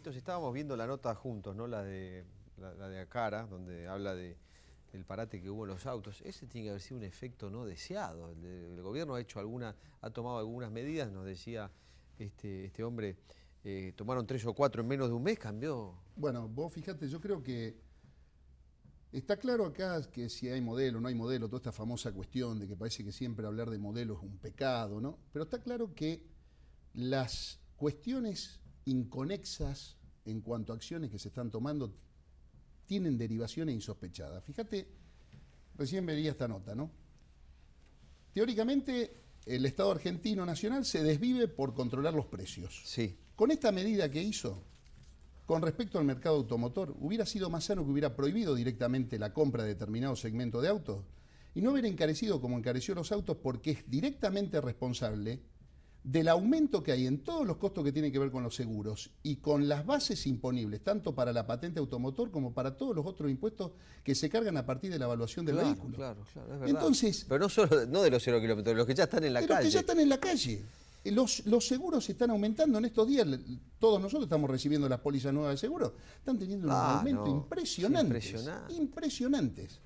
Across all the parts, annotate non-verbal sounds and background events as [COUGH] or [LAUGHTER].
Carlitos, estábamos viendo la nota juntos, ¿no? La de, la, de Acara, donde habla de, del parate que hubo en los autos. Ese tiene que haber sido un efecto no deseado. El, gobierno ha hecho alguna, ha tomado algunas medidas, nos decía este, este hombre, eh, tomaron tres o cuatro en menos de un mes, cambió. Bueno, vos fíjate, yo creo que está claro acá que si hay modelo, o no hay modelo, toda esta famosa cuestión de que parece que siempre hablar de modelo es un pecado, ¿no? Pero está claro que las cuestiones inconexas en cuanto a acciones que se están tomando tienen derivaciones insospechadas. Fíjate, recién veía esta nota, ¿no? Teóricamente, el Estado argentino nacional se desvive por controlar los precios. Sí. Con esta medida que hizo, con respecto al mercado automotor, hubiera sido más sano que hubiera prohibido directamente la compra de determinado segmento de autos y no hubiera encarecido como encareció los autos porque es directamente responsable del aumento que hay en todos los costos que tienen que ver con los seguros y con las bases imponibles, tanto para la patente automotor como para todos los otros impuestos que se cargan a partir de la evaluación del vehículo. Claro, claro, es verdad. Entonces, Pero no solo no de los cero kilómetros, los que ya están en la de calle. Los que ya están en la calle. Eh, los, los, seguros están aumentando en estos días. Todos nosotros estamos recibiendo las pólizas nuevas de seguro. Están teniendo un ah, aumento impresionante. Impresionantes.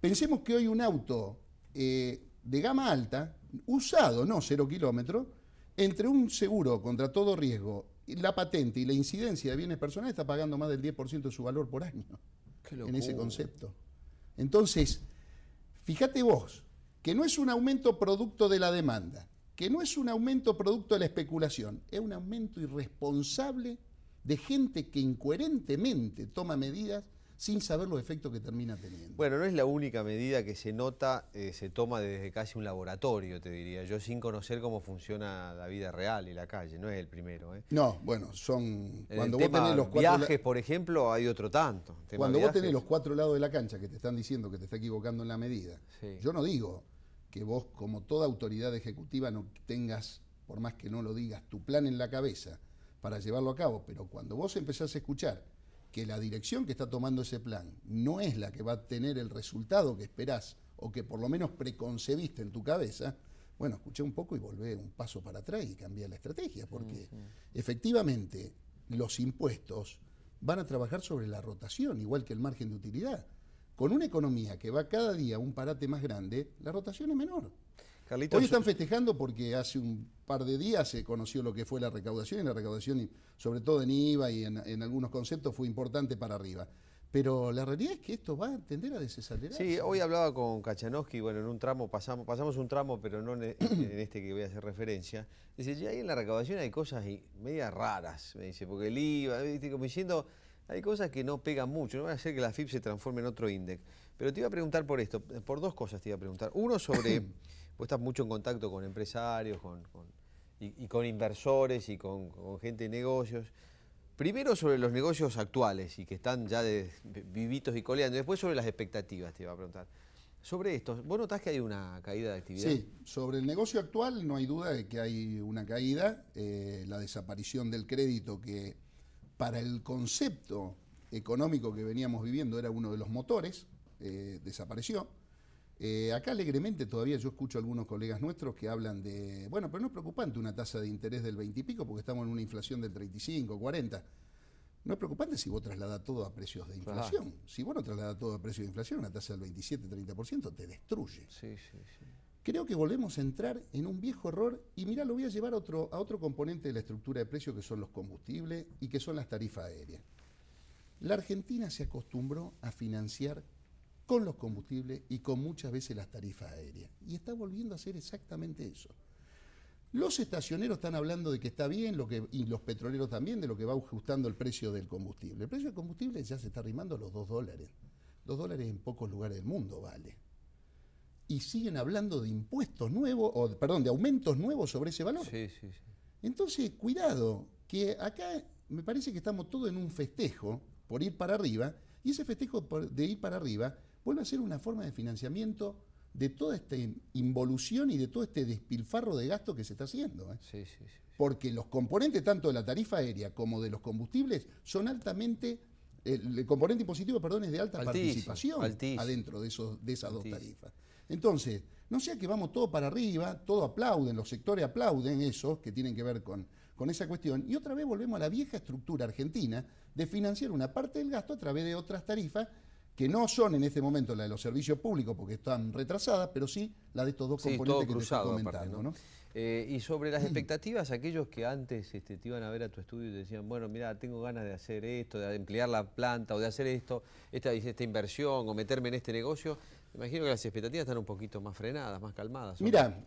Pensemos que hoy un auto eh, de gama alta, usado, no cero kilómetro, entre un seguro contra todo riesgo, la patente y la incidencia de bienes personales está pagando más del 10% de su valor por año en ese concepto. Entonces, fíjate vos, que no es un aumento producto de la demanda, que no es un aumento producto de la especulación, es un aumento irresponsable de gente que incoherentemente toma medidas sin saber los efectos que termina teniendo. Bueno, no es la única medida que se nota, eh, se toma desde casi un laboratorio, te diría yo, sin conocer cómo funciona la vida real y la calle, no es el primero. ¿eh? No, bueno, son... cuando vos tenés los cuatro viajes, por ejemplo, hay otro tanto. Cuando vos tenés los cuatro lados de la cancha que te están diciendo que te está equivocando en la medida, yo no digo que vos, como toda autoridad ejecutiva, no tengas, por más que no lo digas, tu plan en la cabeza para llevarlo a cabo, pero cuando vos empezás a escuchar que la dirección que está tomando ese plan no es la que va a tener el resultado que esperás o que por lo menos preconcebiste en tu cabeza, bueno, escuché un poco y volvé un paso para atrás y cambié la estrategia, porque efectivamente los impuestos van a trabajar sobre la rotación, igual que el margen de utilidad. Con una economía que va cada día un parate más grande, la rotación es menor. Carlitos, Hoy están festejando porque hace un par de días se conoció lo que fue la recaudación y la recaudación, sobre todo en IVA y en, algunos conceptos, fue importante para arriba. Pero la realidad es que esto va a tender a desacelerar. Sí, hoy hablaba con Kachanowski, bueno, en un tramo, pasamos, pasamos un tramo, pero no en, e-, este que voy a hacer referencia. Dice, ya ahí en la recaudación hay cosas medias raras, me dice, porque el IVA, ¿viste? como diciendo, hay cosas que no pegan mucho, no van a hacer que la FIP se transforme en otro índice. Pero te iba a preguntar por esto, por dos cosas te iba a preguntar. Uno sobre... [CLEARS THROAT] vos estás mucho en contacto con empresarios, con, y, con inversores y con, gente de negocios. Primero sobre los negocios actuales y que están ya vivitos y coleando, después sobre las expectativas te iba a preguntar. Sobre esto, ¿vos notás que hay una caída de actividad? Sí, sobre el negocio actual no hay duda de que hay una caída. Eh, la desaparición del crédito que para el concepto económico que veníamos viviendo era uno de los motores, eh, desapareció. Eh, acá alegremente todavía yo escucho algunos colegas nuestros que hablan de, bueno, pero no es preocupante una tasa de interés del 20 y pico porque estamos en una inflación del 35, 40. No es preocupante si vos trasladas todo a precios de inflación. Si vos no trasladas todo a precios de inflación, una tasa del 27, 30% te destruye. Creo que volvemos a entrar en un viejo error y mirá, lo voy a llevar otro, a otro componente de la estructura de precios que son los combustibles y que son las tarifas aéreas. La Argentina se acostumbró a financiar con los combustibles y con muchas veces las tarifas aéreas. Y está volviendo a hacer exactamente eso. Los estacioneros están hablando de que está bien, lo que, y los petroleros también, de lo que va ajustando el precio del combustible. El precio del combustible ya se está arrimando a los dos dólares. 2 dólares en pocos lugares del mundo vale. Y siguen hablando de impuestos nuevos, o perdón, de aumentos nuevos sobre ese valor. Sí, sí, sí. Entonces, cuidado, que acá me parece que estamos todos en un festejo por ir para arriba, y ese festejo de ir para arriba vuelve a ser una forma de financiamiento de toda esta involución y de todo este despilfarro de gasto que se está haciendo. ¿eh? Porque los componentes tanto de la tarifa aérea como de los combustibles son altamente, el, componente impositivo, perdón, es de alta participación adentro de, esos, de esas dos tarifas. Entonces, no sea que vamos todo para arriba, todo aplauden, los sectores aplauden esos que tienen que ver con, con esa cuestión, y otra vez volvemos a la vieja estructura argentina de financiar una parte del gasto a través de otras tarifas que no son en este momento la de los servicios públicos porque están retrasadas, pero sí la de estos dos componentes cruzados que comentando. Eh, y sobre las mm. expectativas, aquellos que antes este, te iban a ver a tu estudio y decían, bueno, mira, tengo ganas de hacer esto, de emplear la planta o de hacer esto, esta, esta inversión o meterme en este negocio, imagino que las expectativas están un poquito más frenadas, más calmadas. Mira,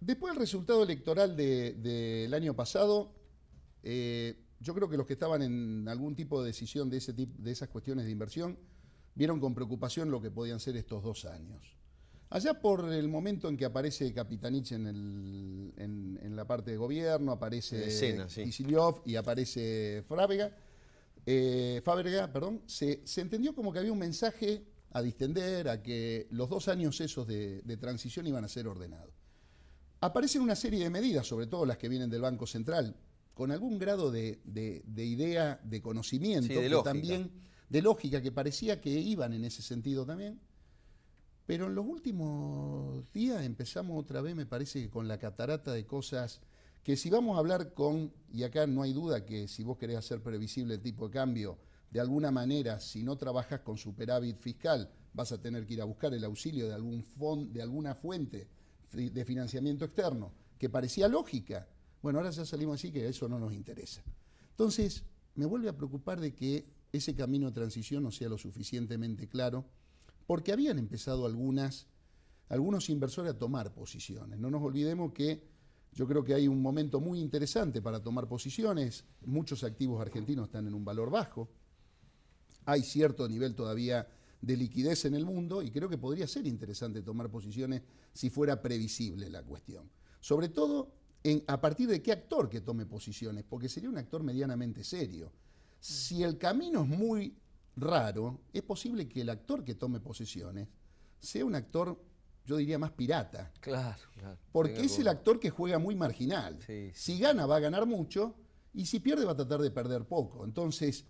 después del resultado electoral del año pasado, eh, yo creo que los que estaban en algún tipo de decisión de, ese tipo de esas cuestiones de inversión, vieron con preocupación lo que podían ser estos dos años. Allá por el momento en que aparece Capitanich en, en, la parte de gobierno, aparece escena, y aparece Fabrega, eh, perdón, se, entendió como que había un mensaje a distender, a que los dos años esos de, transición iban a ser ordenados. Aparecen una serie de medidas, sobre todo las que vienen del Banco Central, con algún grado de, idea, de conocimiento, que también de lógica que parecía que iban en ese sentido también. Pero en los últimos días empezamos otra vez, me parece que con la catarata de cosas que si vamos a hablar con, y acá no hay duda que si vos querés hacer previsible el tipo de cambio, de alguna manera, si no trabajas con superávit fiscal, vas a tener que ir a buscar el auxilio de, algún fondo de alguna fuente de financiamiento externo, que parecía lógica. Bueno, ahora ya salimos así que eso no nos interesa. Entonces, me vuelve a preocupar de que ese camino de transición no sea lo suficientemente claro, porque habían empezado algunas, algunos inversores a tomar posiciones. No nos olvidemos que yo creo que hay un momento muy interesante para tomar posiciones. Muchos activos argentinos están en un valor bajo. Hay cierto nivel todavía de liquidez en el mundo y creo que podría ser interesante tomar posiciones si fuera previsible la cuestión. Sobre todo en, a partir de qué actor que tome posiciones, porque sería un actor medianamente serio. Si el camino es muy raro, es posible que el actor que tome posiciones sea un actor, yo diría, más pirata. Claro, Porque es el actor que juega muy marginal. Si gana va a ganar mucho y si pierde va a tratar de perder poco. Entonces,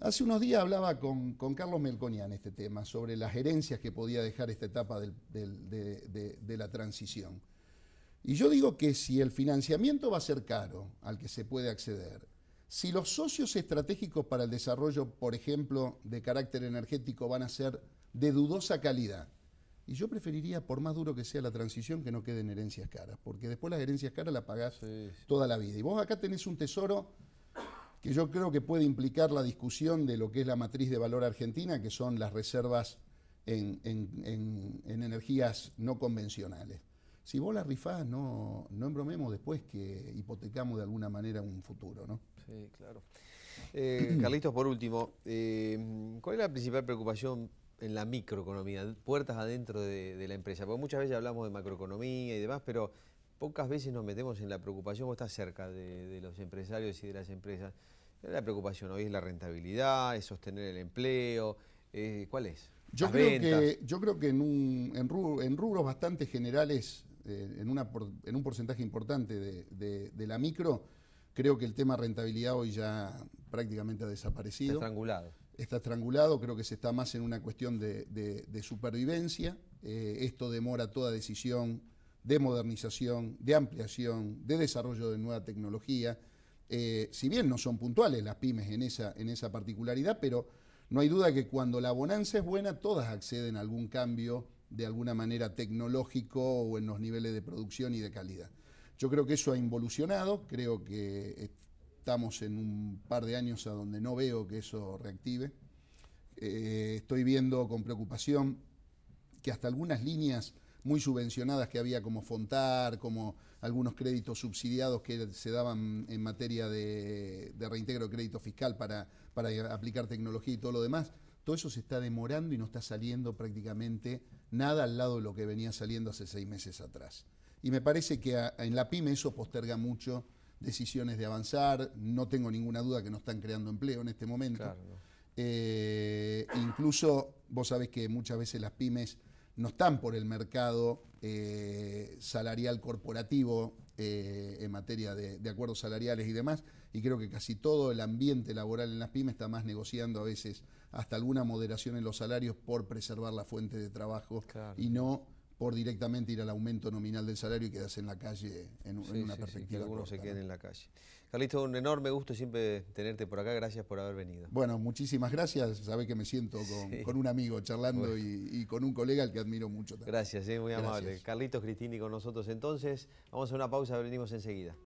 hace unos días hablaba con, Carlos Melconian este tema, sobre las herencias que podía dejar esta etapa de, de la transición. Y yo digo que si el financiamiento va a ser caro, al que se puede acceder, si los socios estratégicos para el desarrollo, por ejemplo, de carácter energético van a ser de dudosa calidad, y yo preferiría, por más duro que sea la transición, que no queden herencias caras, porque después las herencias caras las pagás toda la vida. Y vos acá tenés un tesoro que yo creo que puede implicar la discusión de lo que es la matriz de valor argentina, que son las reservas en energías no convencionales si vos la rifás, no, no embromemos después que hipotecamos de alguna manera un futuro, ¿no? Sí, claro. Eh, [CLEARS THROAT] Carlitos, por último, eh, ¿cuál es la principal preocupación en la microeconomía, puertas adentro de, la empresa? Porque muchas veces hablamos de macroeconomía y demás, pero pocas veces nos metemos en la preocupación, vos estás cerca de, los empresarios y de las empresas. ¿Cuál es la preocupación hoy? ¿Es la rentabilidad? ¿Es sostener el empleo? Eh, ¿Cuál es? Yo creo, que, yo creo, que, en, un, en, en, rubros bastante generales eh, en, un porcentaje importante de, la micro, creo que el tema rentabilidad hoy ya prácticamente ha desaparecido. Está estrangulado. Está estrangulado, creo que se está más en una cuestión de, supervivencia. Eh, esto demora toda decisión de modernización, de ampliación, de desarrollo de nueva tecnología. Eh, si bien no son puntuales las pymes en esa particularidad, pero no hay duda que cuando la bonanza es buena, todas acceden a algún cambio de alguna manera tecnológico o en los niveles de producción y de calidad. Yo creo que eso ha involucionado, creo que estamos en un par de años a donde no veo que eso reactive. Eh, estoy viendo con preocupación que hasta algunas líneas muy subvencionadas que había como Fontar, como algunos créditos subsidiados que se daban en materia de, de reintegro de crédito fiscal para aplicar tecnología y todo lo demás, todo eso se está demorando y no está saliendo prácticamente nada al lado de lo que venía saliendo hace seis meses atrás. Y me parece que en la pyme eso posterga mucho decisiones de avanzar, no tengo ninguna duda que no están creando empleo en este momento. Eh, incluso vos sabés que muchas veces las pymes no están por el mercado eh, salarial corporativo eh, en materia de, acuerdos salariales y demás, y creo que casi todo el ambiente laboral en las pymes está más negociando a veces hasta alguna moderación en los salarios por preservar la fuente de trabajo y no por directamente ir al aumento nominal del salario y quedas en la calle en, una perspectiva. Sí, que algunos se queden en la calle. Carlitos, un enorme gusto siempre tenerte por acá. Gracias por haber venido. Bueno, muchísimas gracias. sabes que me siento con, un amigo charlando y, con un colega al que admiro mucho también. Gracias, eh, muy amable. Carlitos Cristini con nosotros entonces. Vamos a una pausa, venimos enseguida.